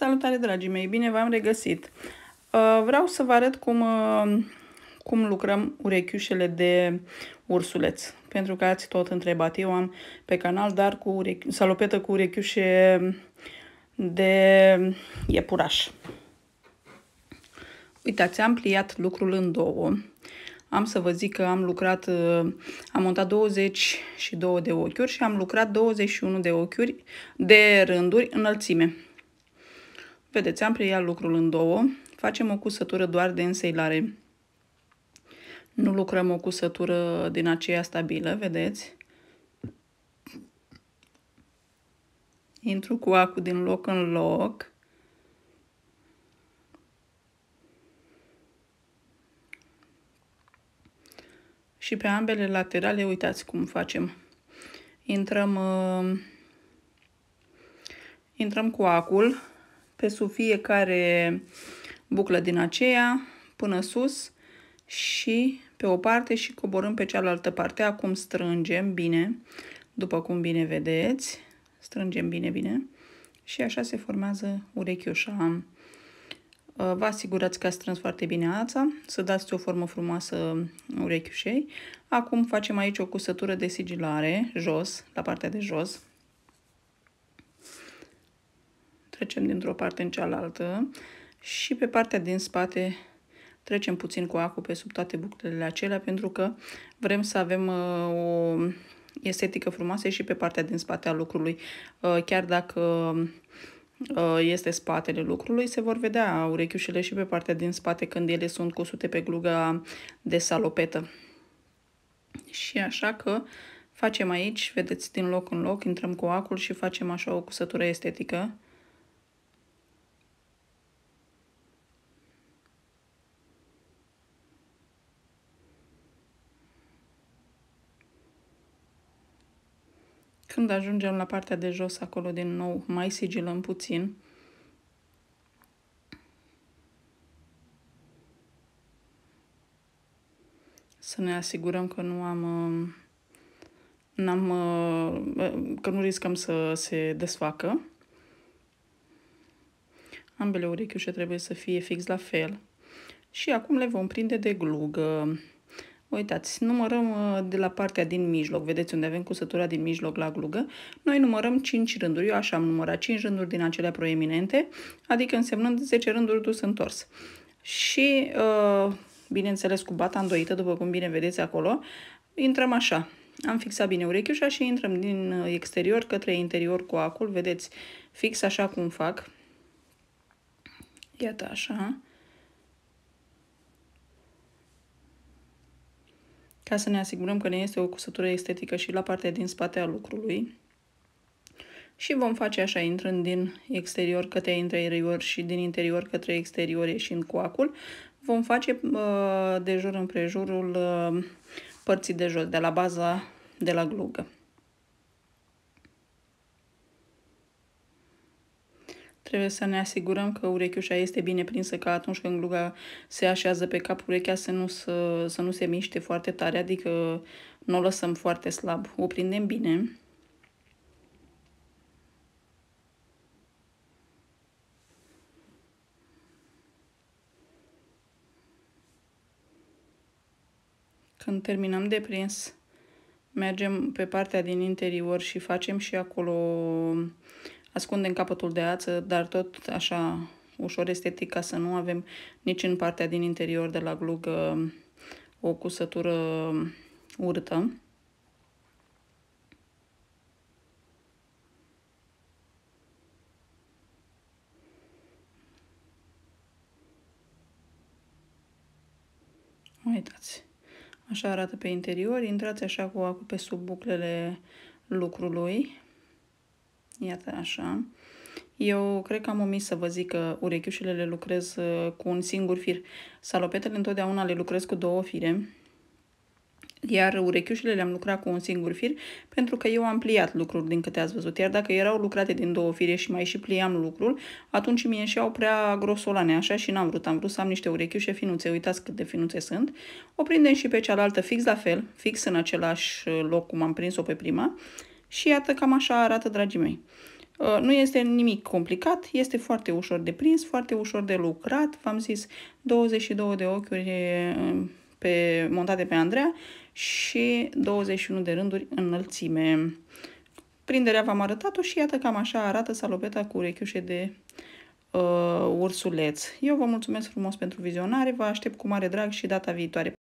Salutare dragii mei, bine v-am regăsit! Uh, vreau să vă arăt cum, uh, cum lucrăm urechiușele de ursuleț. Pentru că ați tot întrebat, eu am pe canal, dar cu urechi... salopetă cu urechiușe de iepuraș. Uitați, am pliat lucrul în două. Am să vă zic că am lucrat, uh, am montat 22 de ochiuri și am lucrat 21 de ochiuri de rânduri înălțime. Vedeți, am preiat lucrul în două, facem o cusătură doar de înseilare. Nu lucrăm o cusătură din aceea stabilă, vedeți? Intru cu acul din loc în loc. Și pe ambele laterale, uitați cum facem. Intrăm, uh, intrăm cu acul pe sub fiecare buclă din aceea până sus și pe o parte și coborâm pe cealaltă parte. Acum strângem bine, după cum bine vedeți. Strângem bine, bine. Și așa se formează urechiușa. Vă asigurați că ați strâns foarte bine ața, să dați o formă frumoasă urechiușei. Acum facem aici o cusătură de sigilare, jos, la partea de jos, trecem dintr-o parte în cealaltă și pe partea din spate trecem puțin cu acul pe sub toate buclele acelea pentru că vrem să avem uh, o estetică frumoasă și pe partea din spate a lucrului. Uh, chiar dacă uh, este spatele lucrului, se vor vedea urechiușele și pe partea din spate când ele sunt cusute pe gluga de salopetă. Și așa că facem aici, vedeți, din loc în loc, intrăm cu acul și facem așa o cusătură estetică. Când ajungem la partea de jos, acolo din nou, mai sigilăm puțin. Să ne asigurăm că nu am... Uh, n-am, uh, că nu riscăm să se desfacă. Ambele urechiușe trebuie să fie fix la fel. Și acum le vom prinde de glugă. Uitați, numărăm uh, de la partea din mijloc. Vedeți unde avem cusătura din mijloc la glugă. Noi numărăm 5 rânduri. Eu așa am numărat 5 rânduri din acelea proeminente, adică însemnând 10 rânduri dus întors. Și, uh, bineînțeles, cu bata îndoită, după cum bine vedeți acolo, intrăm așa. Am fixat bine urechiușa și intrăm din uh, exterior către interior cu acul. Vedeți, fix așa cum fac. Iată așa. ca să ne asigurăm că ne este o cusătură estetică și la partea din spate a lucrului. Și vom face așa, intrând din exterior către interior și din interior către exterior ieșind cu acul, vom face uh, de jur împrejurul uh, părții de jos, de la baza de la glugă. Trebuie să ne asigurăm că urechiușa este bine prinsă ca atunci când gluga se așează pe cap urechea să nu, să, să nu se miște foarte tare, adică nu o lăsăm foarte slab. O prindem bine. Când terminăm de prins, mergem pe partea din interior și facem și acolo ascunde în capătul de ață, dar tot așa ușor estetic ca să nu avem nici în partea din interior de la glug um, o cusătură um, urâtă. Uitați, așa arată pe interior, intrați așa cu acu pe sub buclele lucrului. Iată așa. Eu cred că am omis să vă zic că urechiușele le lucrez uh, cu un singur fir. Salopetele întotdeauna le lucrez cu două fire, iar urechiușele le-am lucrat cu un singur fir pentru că eu am pliat lucruri din câte ați văzut. Iar dacă erau lucrate din două fire și mai și pliam lucrul, atunci mi ieșeau prea grosolane așa și n-am vrut. Am vrut să am niște urechiușe finuțe. Uitați cât de finuțe sunt. O prindem și pe cealaltă fix la fel, fix în același loc cum am prins-o pe prima și iată, cam așa arată, dragii mei. Uh, nu este nimic complicat, este foarte ușor de prins, foarte ușor de lucrat. V-am zis 22 de ochiuri uh, pe, montate pe Andreea și 21 de rânduri înălțime. Prinderea v-am arătat-o și iată cam așa arată salopeta cu urechiușe de uh, ursuleț. Eu vă mulțumesc frumos pentru vizionare, vă aștept cu mare drag și data viitoare.